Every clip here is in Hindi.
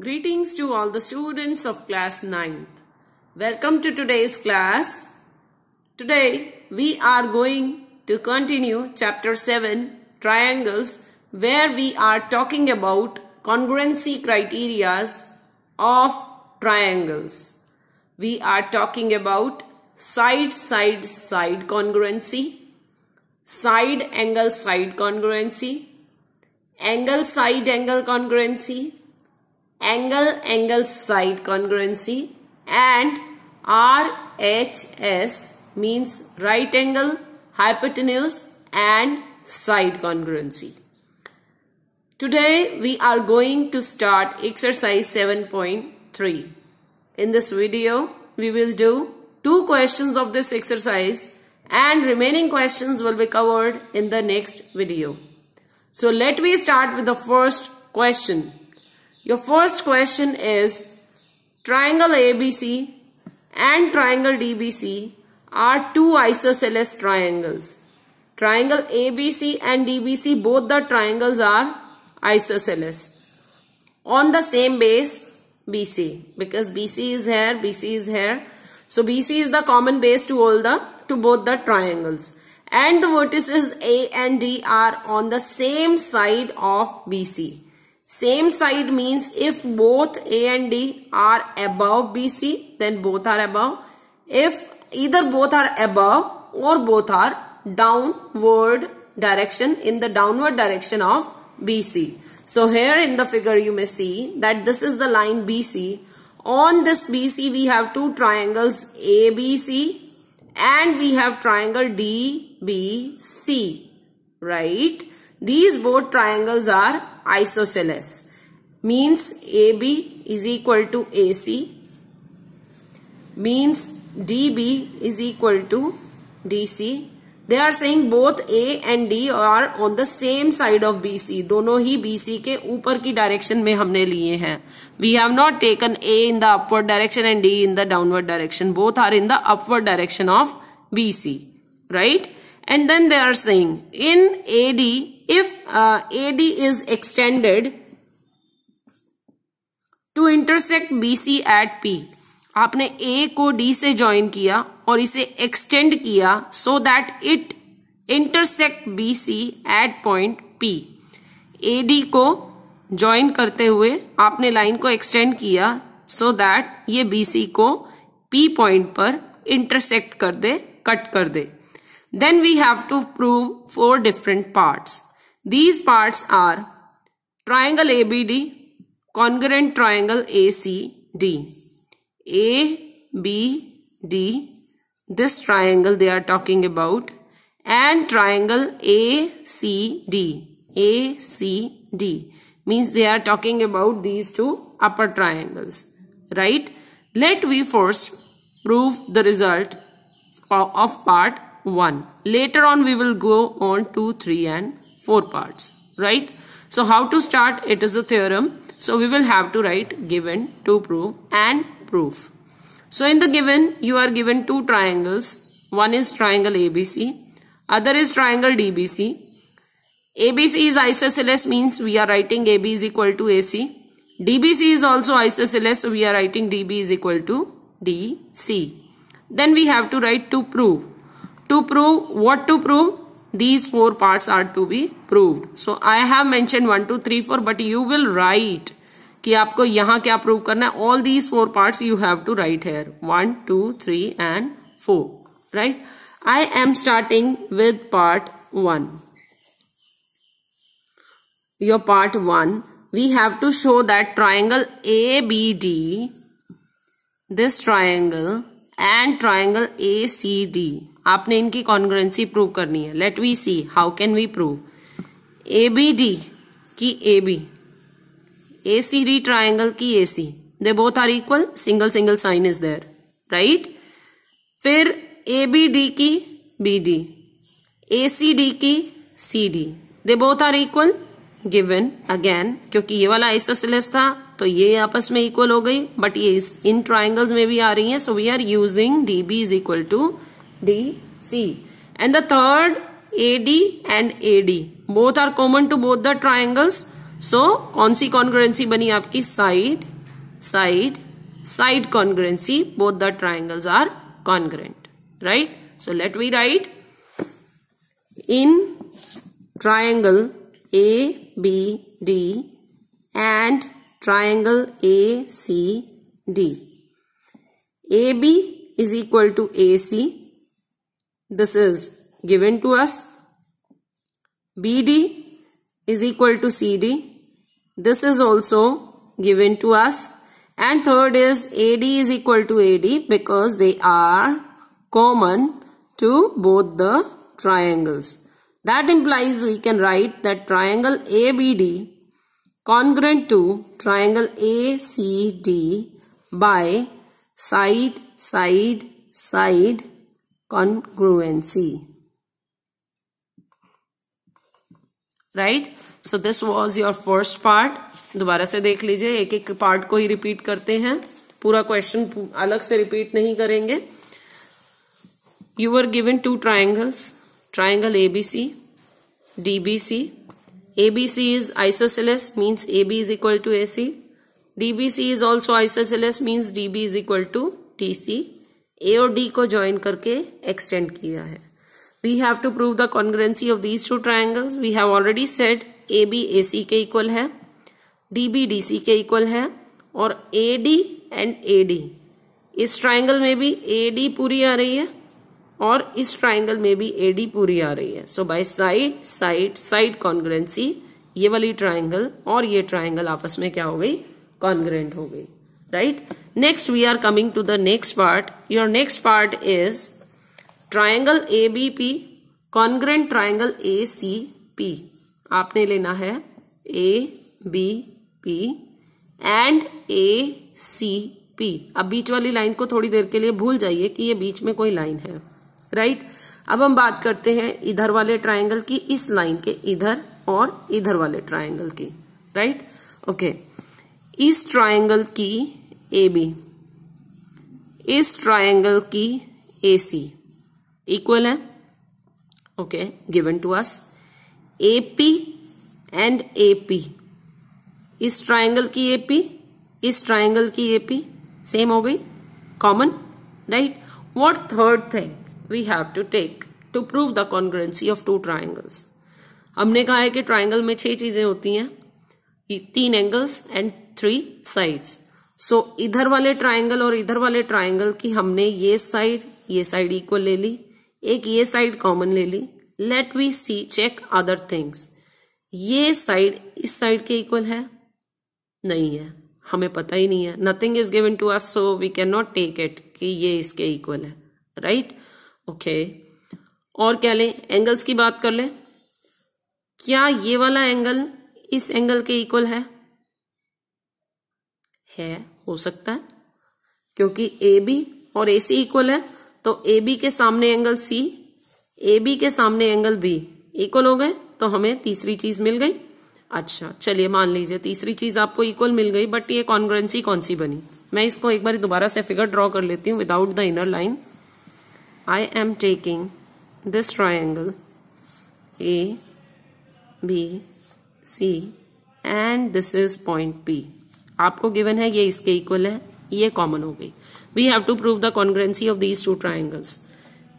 Greetings to all the students of class 9th. Welcome to today's class. Today we are going to continue chapter 7 triangles where we are talking about congruency criterias of triangles. We are talking about side-side side congruency, side-angle side congruency, angle-side angle congruency, angle angle side congruency and RHS means right angle hypotenuse and side congruency. Today we are going to start exercise 7.3. In this video we will do two questions of this exercise and remaining questions will be covered in the next video. So let me start with the first question. Your first question is triangle ABC and triangle DBC are two isosceles triangles. Triangle ABC and DBC both the triangles are isosceles on the same base BC because BC is here BC is here so BC is the common base to all the to both the triangles and the vertices A and D are on the same side of BC same side means if both A and D are above BC, then both are above. If either both are above or both are downward direction in the downward direction of BC. So here in the figure you may see that this is the line BC. On this BC we have two triangles ABC and we have triangle DBC. Right? These both triangles are isosceles means AB is equal to AC means DB is equal to DC they are saying both A and D are on the same side of BC dono hi BC ke upar ki direction mein humne liye hain we have not taken A in the upward direction and D in the downward direction both are in the upward direction of BC right and then they are saying in AD if uh, AD is extended to intersect B C at P आपने ए को डी से ज्वाइन किया और इसे एक्सटेंड किया so that it intersect B C at point P A D को ज्वाइन करते हुए आपने लाइन को एक्सटेंड किया सो so दैट ये बी सी को पी पॉइंट पर इंटरसेक्ट कर दे कट कर दे then we have to prove four different parts These parts are triangle ABD, congruent triangle ACD. ABD, this triangle they are talking about and triangle ACD. ACD means they are talking about these two upper triangles, right? Let we first prove the result of part 1. Later on we will go on 2, 3 and four parts right so how to start it is a theorem so we will have to write given to prove and proof so in the given you are given two triangles one is triangle ABC other is triangle DBC ABC is isosceles means we are writing AB is equal to AC DBC is also isosceles so we are writing DB is equal to DC then we have to write to prove to prove what to prove these four parts are to be proved. So I have mentioned one, two, three, four, but you will write कि आपको यहाँ क्या प्रूव करना है all these four parts you have to write here one two three and four right I am starting your part 1 we have to show that triangle ABD this triangle and triangle ACD आपने इनकी कॉन्ग्रेंसी प्रूव करनी है let we see how can we prove A B D की A B A C D triangle की A C they both are equal single single sign is there right फिर ए बी डी की B D A C D की C D they both are equal given again क्योंकि ये वाला आइसोसिलेस था तो ये आपस में इक्वल हो गई बट ये इन ट्राइंगल्स में भी आ रही है so we are using D B is equal to D, C. And the third, AD and AD. Both are common to both the triangles. So so, कौन सी कॉन्ग्रेंसी बनी आपकी side side side congruency both the triangles are congruent right so let we write in triangle A B D and triangle A C D A B is equal to A C This is given to us. BD is equal to CD. This is also given to us. And third is AD is equal to AD because they are common to both the triangles. That implies we can write that triangle ABD congruent to triangle ACD by side, side, side congruency. Right so this was your first part दोबारा से देख लीजिए एक एक पार्ट को ही रिपीट करते हैं पूरा क्वेश्चन अलग से रिपीट नहीं करेंगे you are given two triangles triangle A B C D B C A B C is isosceles means A B is equal to A C D B C is also isosceles means D B is equal to D C A और डी को ज्वाइन करके एक्सटेंड किया है we have to prove the congruency of these two triangles we have already set A B A सी के इक्वल है डी बी डी सी के इक्वल है और A D and A D इस ट्राइंगल में भी ए डी पूरी आ रही है और इस ट्राइंगल में भी ए डी पूरी आ रही है so by side side side congruency ये वाली ट्राइंगल और ये ट्राइंगल आपस में क्या हो गई कॉन्ग्रेंट हो गई right next we are coming to the next part your next part is triangle abp congruent triangle acp आपने लेना है A B P and A C P अब बीच वाली लाइन को थोड़ी देर के लिए भूल जाइए कि ये बीच में कोई लाइन है राइट right? अब हम बात करते हैं इधर वाले ट्रायंगल की इस लाइन के इधर और इधर वाले ट्रायंगल की राइट right? Okay okay. इस ट्रायंगल की ए बी इस ट्राइंगल की ए सी इक्वल है okay given to us A P and A P इस ट्राइंगल की ए पी इस ट्राइंगल की ए पी सेम हो गई common right what third thing we have to take to prove the congruency of two triangles हमने कहा है कि ट्राइंगल में छह चीजें होती हैं तीन angles and three sides so so, इधर वाले ट्राइंगल और इधर वाले ट्राइंगल की हमने ये साइड ये साइड इक्वल ले ली एक ये साइड कॉमन ले ली let we see check other things ये साइड इस साइड के इक्वल है नहीं है हमें पता ही नहीं है nothing is given to us so we can not take it कि ये इसके इक्वल है राइट right? Okay okay. और क्या लें एंगल्स की बात कर लें क्या ये वाला एंगल इस एंगल के इक्वल है है हो सकता है क्योंकि ए बी और ए सी इक्वल है तो ए बी के सामने एंगल सी ए बी के सामने एंगल बी इक्वल हो गए तो हमें तीसरी चीज मिल गई अच्छा चलिए मान लीजिए तीसरी चीज आपको इक्वल मिल गई बट ये कॉन्ग्रेंसी कौन सी बनी मैं इसको एक बार दोबारा से फिगर ड्रॉ कर लेती हूँ without the inner line I am taking this triangle A B C and this is point P आपको गिवन है ये इसके इक्वल है ये कॉमन हो गई we have to prove the congruency of these two triangles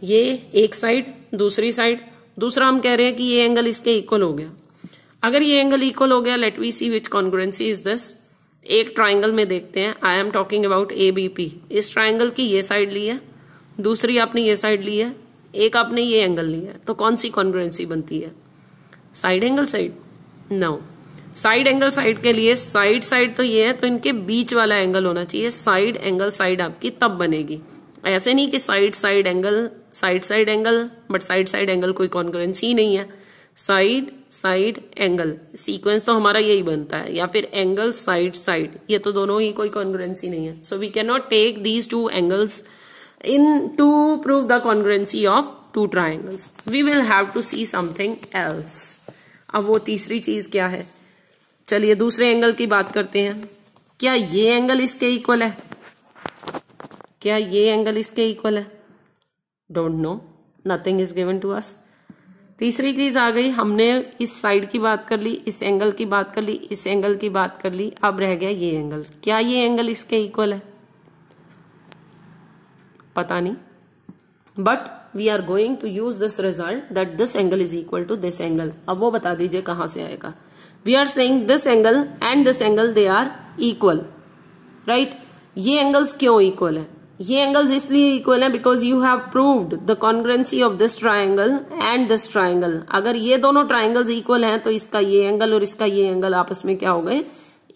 ये एक साइड दूसरी साइड दूसरा हम कह रहे हैं कि ये एंगल इसके इक्वल हो गया अगर ये एंगल इक्वल हो गया let we see which congruency is this एक ट्राइंगल में देखते हैं I am talking about A B P इस ट्राइंगल की ये साइड ली है दूसरी आपने ये साइड ली है एक आपने ये एंगल लिया है तो कौन सी कॉन्ग्रेंसी बनती है side angle side no side angle side के लिए साइड साइड तो ये है तो इनके बीच वाला एंगल होना चाहिए साइड एंगल साइड आपकी तब बनेगी ऐसे नहीं कि side side angle side side angle but side side angle कोई कॉन्करेंसी ही नहीं है साइड साइड एंगल सीक्वेंस तो हमारा यही बनता है या फिर एंगल साइड साइड ये तो दोनों ही कोई कॉन्ग्रेंसी नहीं है so we can not take these two angles in to prove the congruency of two triangles we will have to see something else अब वो तीसरी चीज क्या है चलिए दूसरे एंगल की बात करते हैं क्या ये एंगल इसके इक्वल है क्या ये एंगल इसके इक्वल है don't know nothing is given to us तीसरी चीज आ गई हमने इस साइड की बात कर ली इस एंगल की बात कर ली इस एंगल की बात कर ली अब रह गया ये एंगल क्या ये एंगल इसके इक्वल है पता नहीं but we are going to use this result that this angle is equal to this angle अब वो बता दीजिए कहां से आएगा we are saying this angle and this angle they are equal right ये एंगल्स क्यों इक्वल है ये एंगल्स इसलिए इक्वल है because you have proved the congruency of this triangle and this triangle अगर ये दोनों ट्राइंगल्स इक्वल हैं तो इसका ये एंगल और इसका ये एंगल आपस में क्या हो गए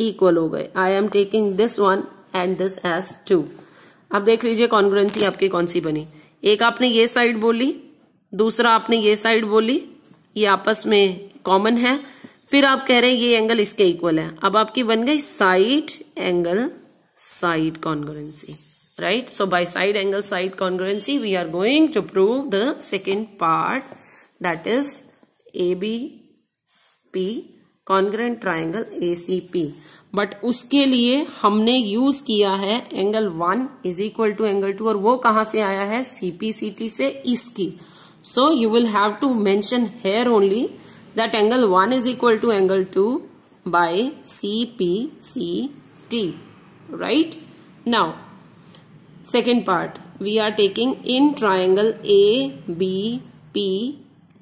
इक्वल हो गए I am taking this one and this as two अब देख लीजिए कॉन्ग्रेंसी आपकी कौन सी बनी एक आपने ये साइड बोली दूसरा आपने ये साइड बोली ये आपस में कॉमन है फिर आप कह रहे हैं ये एंगल इसके इक्वल है अब आपकी बन गई side angle side congruency right so angle side congruency we are going to prove the second part that is A B P congruent triangle A C P but उसके लिए हमने यूज किया है angle one is equal to angle two और वो कहां से आया है सीपीसीटी से इसकी so you will have to mention here only that angle 1 is equal to angle 2 by CPCT. Right? Now, second part. We are taking in triangle ABP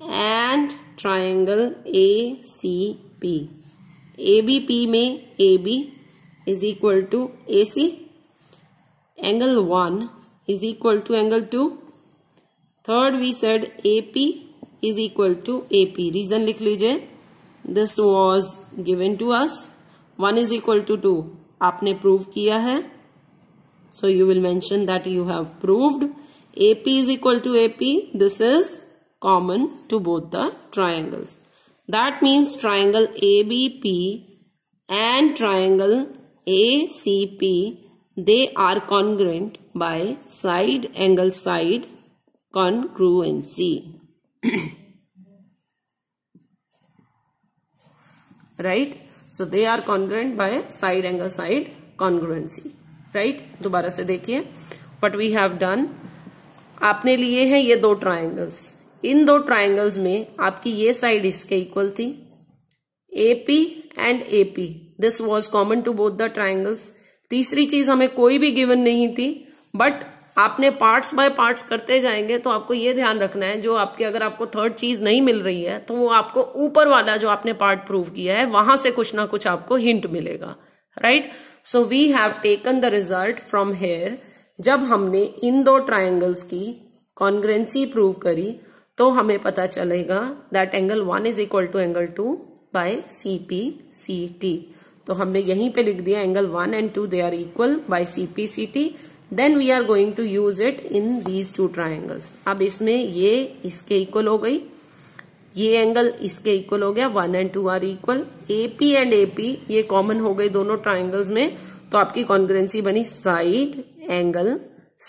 and triangle ACP. ABP में AB is equal to AC. Angle 1 is equal to angle 2. Third we said AP is equal to A P reason लिख लीजिए this was given to us one is equal to two आपने प्रूव किया है so you will mention that you have proved A P is equal to A P this is common to both the triangles that means triangle A B P and triangle A C P they are congruent by side angle side congruency right so they are congruent by side angle side congruency right दोबारा से देखिए वट वी हैव डन आपने लिए हैं ये दो ट्राइंगल्स इन दो ट्राइंगल्स में आपकी ये साइड इसके इक्वल थी AP and AP this was common to both the triangles तीसरी चीज हमें कोई भी गिवन नहीं थी बट आपने पार्ट्स बाय पार्ट्स करते जाएंगे तो आपको ये ध्यान रखना है जो आपके अगर आपको थर्ड चीज नहीं मिल रही है तो वो आपको ऊपर वाला जो आपने पार्ट प्रूव किया है वहां से कुछ ना कुछ आपको हिंट मिलेगा right so we have taken the result from here जब हमने इन दो ट्राइंगल्स की कॉन्ग्रेंसी प्रूव करी तो हमें पता चलेगा that angle one is equal to angle two by C P C T तो हमने यहीं पे लिख दिया angle one and two they are equal by C P C T then we are going to use it in these two triangles अब इसमें ये इसके इक्वल हो गई ये एंगल इसके इक्वल हो गया one and two are equal AP and AP ये कॉमन हो गई दोनों ट्राइंगल्स में तो आपकी कॉन्ग्रेंसी बनी साइड एंगल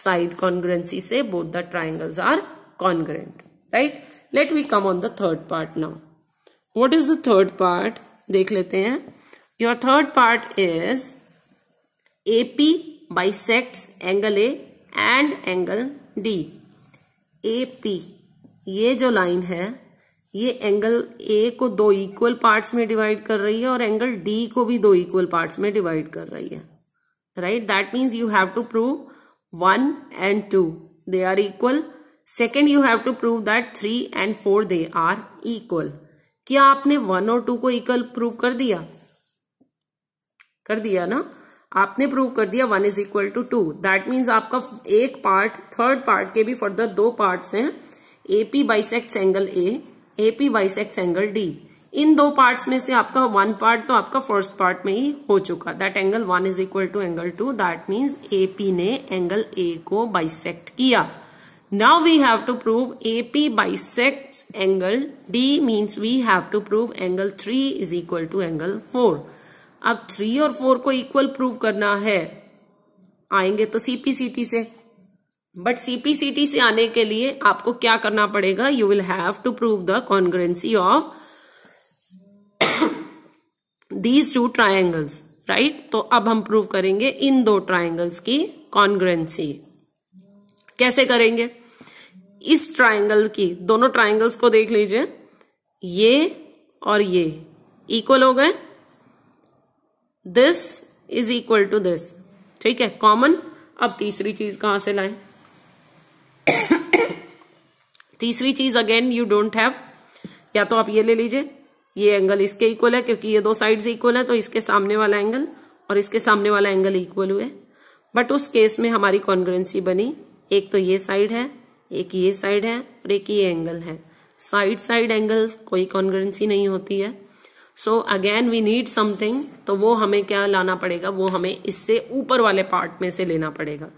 साइड कॉन्ग्रेंसी से both the triangles are congruent right let we come on the third part now what is the third part देख लेते हैं your third part is AP bisects angle A and angle D A P ये जो लाइन है ये एंगल ए को दो इक्वल पार्ट्स में डिवाइड कर रही है और एंगल डी को भी दो इक्वल पार्ट्स में डिवाइड कर रही है right that means you have to prove one and two they are equal second you have to prove that three and four they are equal क्या आपने वन और टू को इक्वल प्रूव कर दिया कर दिया ना आपने प्रूव कर दिया one is equal to two that means आपका एक पार्ट थर्ड पार्ट के भी फर्दर दो पार्ट हैं AP bisect angle A AP bisect angle D इन दो पार्ट्स में से आपका वन पार्ट तो आपका फर्स्ट पार्ट में ही हो चुका that angle one is equal to angle two that means AP ने एंगल ए को बाइसेक्ट किया now we have to prove AP bisect angle D means we have to prove angle three is equal to angle four अब थ्री और फोर को इक्वल प्रूव करना है आएंगे तो सीपीसीटी से बट सीपीसीटी से आने के लिए आपको क्या करना पड़ेगा you will have to prove the congruency of these two triangles right तो अब हम प्रूव करेंगे इन दो ट्राइंगल्स की कॉन्ग्रेंसी कैसे करेंगे इस ट्राइंगल की दोनों ट्राइंगल्स को देख लीजिए ये और ये इक्वल हो गए this is equal to this ठीक है कॉमन अब तीसरी चीज कहां से लाएं तीसरी चीज अगेन यू डोंट हैव या तो आप ये ले लीजिए ये एंगल इसके इक्वल है क्योंकि ये दो साइड्स इक्वल है तो इसके सामने वाला एंगल और इसके सामने वाला एंगल इक्वल हुए बट उस केस में हमारी कॉन्ग्रेंसी बनी एक तो ये साइड है एक ये साइड है और एक ये एंगल है साइड साइड एंगल कोई कॉन्ग्रेंसी नहीं होती है so again we need something तो वो हमें क्या लाना पड़ेगा वो हमें इससे ऊपर वाले पार्ट में से लेना पड़ेगा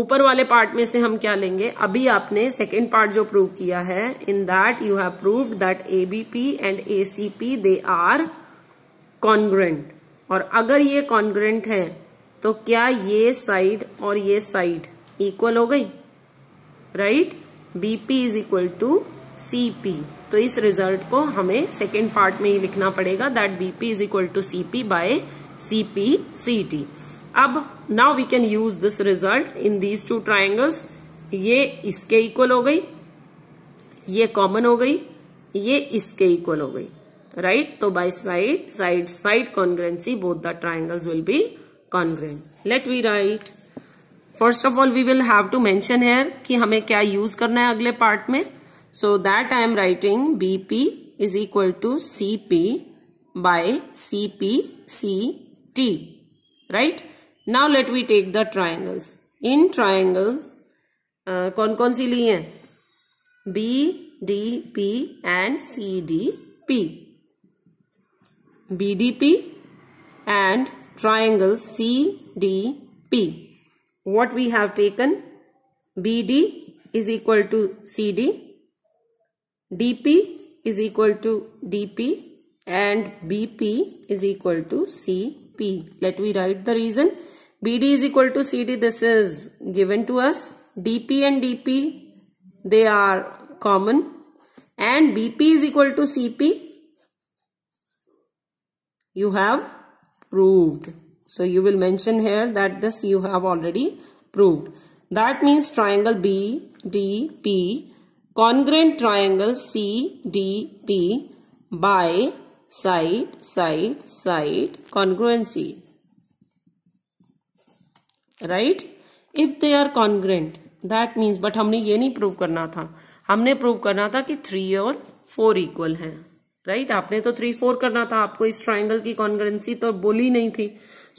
ऊपर वाले पार्ट में से हम क्या लेंगे अभी आपने सेकेंड पार्ट जो प्रूव किया है in that you have prove that ABP and P they are congruent और अगर ये कॉन्ग्रेंट है तो क्या ये साइड और ये साइड इक्वल हो गई right BP is equal to CP तो इस रिजल्ट को हमें सेकेंड पार्ट में ही लिखना पड़ेगा that BP is equal to C P by C P C T अब now we can use this result in these two triangles ये इसके इक्वल हो गई ये कॉमन हो गई ये इसके इक्वल हो गई राइट right? तो by side side side congruency both the triangles will be congruent let we write first of all we will have to mention here कि हमें क्या यूज करना है अगले पार्ट में So that I am writing BP is equal to CP by CPCT. Right? Now let me take the triangles. In triangles, uh, कौन कौन सी ली and C, D, P. B, D, P and triangle C, D, P. What we have taken? B, D is equal to C, D DP is equal to DP and BP is equal to CP. Let me write the reason. BD is equal to CD. This is given to us. DP and DP, they are common. And BP is equal to CP. You have proved. So you will mention here that this you have already proved. That means triangle BDP congruent triangle CDP by side side side congruency right if they are congruent that means but हमने ये नहीं प्रूव करना था हमने प्रूव करना था कि थ्री और फोर इक्वल हैं राइट right? आपने तो थ्री फोर करना था आपको इस ट्राइंगल की कॉन्ग्रेंसी तो बोली नहीं थी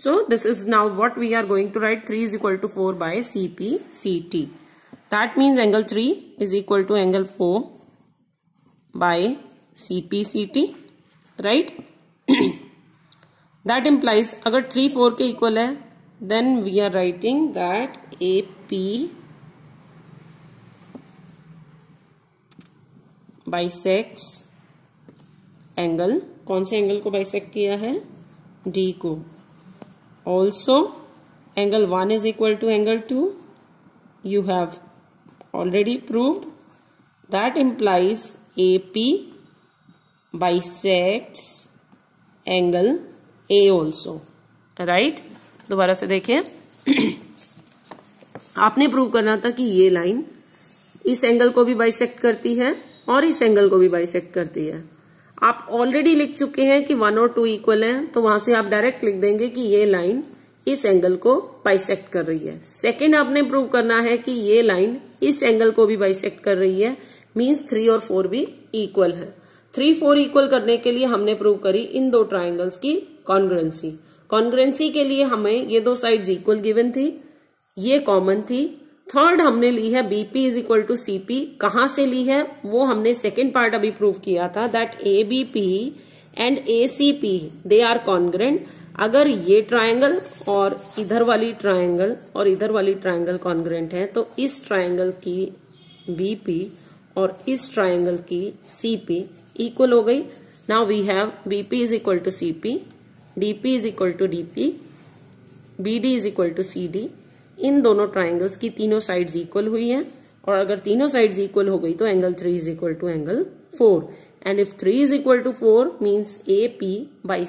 so this is now what we are going to write three is equal to four by C P C T That means angle 3 is equal to angle 4 by CPCT, right? that implies agar 3 4 ke equal hai then we are writing that AP bisects angle कौन से एंगल को बाइसेक्ट किया है डी को also angle one is equal to angle two you have already proved that implies AP bisects angle A also right दोबारा से देखें आपने प्रूव करना था कि ये लाइन इस एंगल को भी बाइसेक्ट करती है और इस एंगल को भी बाइसेक्ट करती है आप ऑलरेडी लिख चुके हैं कि वन और टू इक्वल हैं तो वहां से आप डायरेक्ट लिख देंगे कि ये लाइन इस एंगल को बाइसेक्ट कर रही है सेकेंड आपने प्रूव करना है कि ये लाइन इस एंगल को भी बाइसेक्ट कर रही है मीन्स थ्री और फोर भी इक्वल है थ्री फोर इक्वल करने के लिए हमने प्रूव करी इन दो ट्राइंगल्स की कॉन्ग्रेंसी कॉन्ग्रेंसी के लिए हमें ये दो साइड्स इक्वल गिवन थी ये कॉमन थी थर्ड हमने ली है BP is equal to CP कहां से ली है वो हमने सेकेंड पार्ट अभी प्रूव किया था that A B P and A C P they are congruent अगर ये ट्रायंगल और इधर वाली ट्रायंगल और इधर वाली ट्रायंगल कॉन्ग्रेंट है तो इस ट्रायंगल की बीपी और इस ट्रायंगल की सीपी इक्वल हो गई now we have BP is equal to CP DP is equal to DP BD is equal to CD इन दोनों ट्राइंगल्स की तीनों साइड्स इक्वल हुई हैं और अगर तीनों साइड्स इक्वल हो गई तो angle three is equal to angle four and if three is equal to four means A P by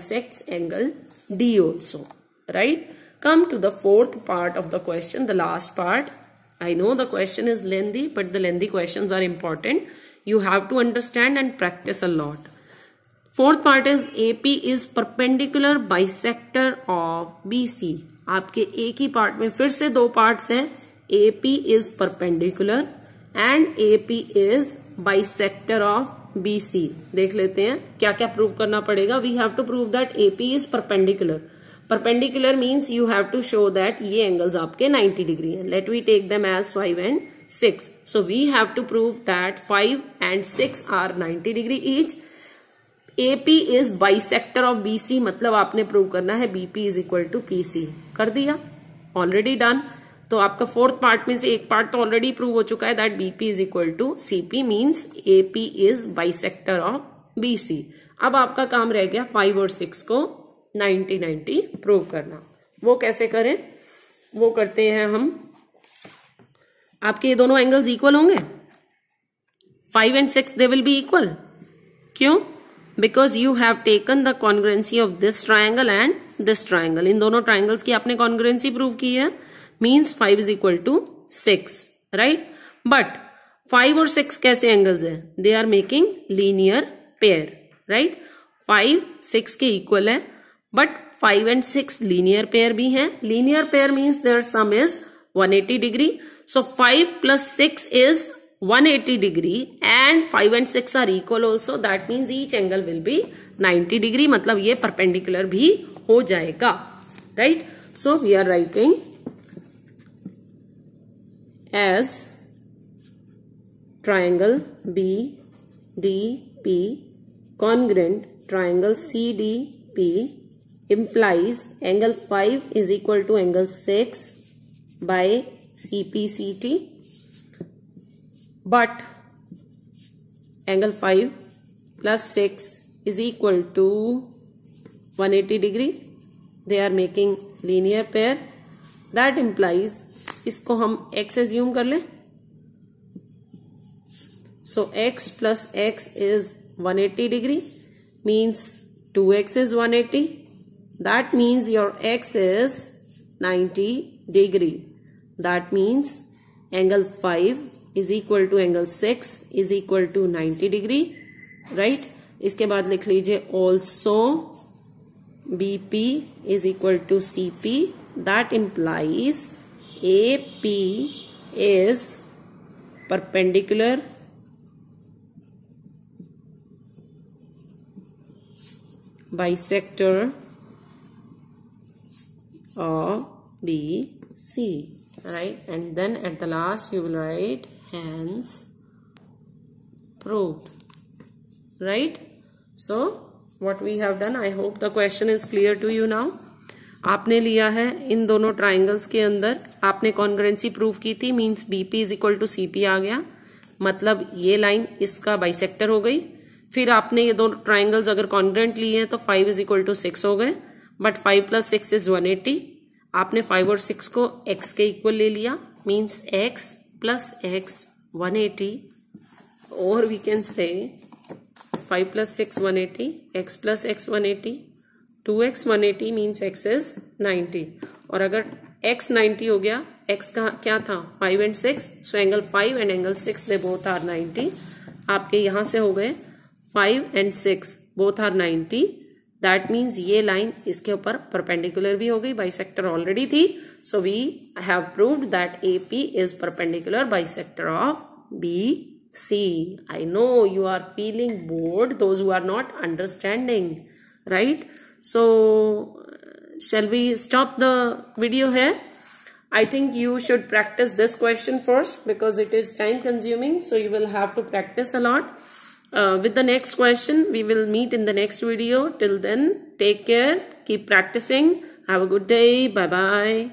angle D also, right? Come to the fourth part of the question, the last part. I know the question is lengthy, but the lengthy questions are important. You have to understand and practice a lot. Fourth part is AP is perpendicular bisector of BC. आपके एक ही पार्ट में फिर से दो पार्ट्स हैं AP is perpendicular and AP is bisector of B C देख लेते हैं क्या क्या प्रूव करना पड़ेगा we have to prove that AP is perpendicular perpendicular means you have to show that ये एंगल्स आपके 90 डिग्री हैं let we take them as five and six so we have to prove that five and six are 90 degree each AP is bisector of BC मतलब आपने प्रूव करना है BP is equal to PC कर दिया ऑलरेडी डन तो आपका फोर्थ पार्ट में से एक पार्ट तो ऑलरेडी प्रूव हो चुका है that BP is equal to CP means AP is bisector of BC अब आपका काम रह गया फाइव और सिक्स को नाइनटी नाइनटी प्रूव करना वो कैसे करें वो करते हैं हम आपके ये दोनों एंगल्स इक्वल होंगे five and six they will be equal क्यों because you have taken the congruency of this triangle and this triangle इन दोनों ट्राइंगल्स की आपने कॉन्ग्रेंसी प्रूव की है means five is equal to six right but five और सिक्स कैसे एंगल्स है they are making linear pair right five six के इक्वल है but five and six linear pair भी हैं linear pair means their sum is one eighty degree so five plus six is one eighty degree and five and six are equal also that means each angle will be 90 degree मतलब ये परपेंडिकुलर भी हो जाएगा right so we are writing as triangle BDP congruent triangle CDP implies angle 5 is equal to angle 6 by CPCT but angle 5 plus 6 is equal to 180 degree they are making linear pair that implies इसको हम x एज्यूम कर लें so so, x plus x is one eighty degree means two x is one eighty that means your x is ninety degree that means angle five is equal to angle six is equal to ninety degree right इसके बाद लिख लीजिए also is equal to C P that implies A P is perpendicular bisector of B C right and then at the last you will right hands proof right so what we have done I hope the question is clear to you now आपने लिया है इन दोनों ट्राइंगल्स के अंदर आपने कॉन्ग्रेंसी प्रूव की थी means B P is equal to C P आ गया मतलब ये लाइन इसका बाइसेक्टर हो गई फिर आपने ये दो ट्राइंगल्स अगर कॉन्ग्रेंट लिए हैं तो five is equal to six हो गए but five plus six is one eighty आपने फाइव और सिक्स को एक्स के इक्वल ले लिया means x plus x one eighty और we can say five plus six one eighty x plus x one eighty two x one eighty means x is ninety और अगर एक्स 90 हो गया एक्स का क्या था five and six so angle five and angle 6 they both are 90 आपके यहां से हो गए five and six both are 90 that means ये लाइन इसके ऊपर परपेंडिकुलर भी हो गई बाई सेक्टर ऑलरेडी थी so we have proved that A P is perpendicular bisector of B C I know you are feeling bored those who are not understanding right so Shall we stop the video here? I think you should practice this question first because it is time consuming. So you will have to practice a lot. Uh, with the next question, we will meet in the next video. Till then, take care, keep practicing. Have a good day. Bye-bye.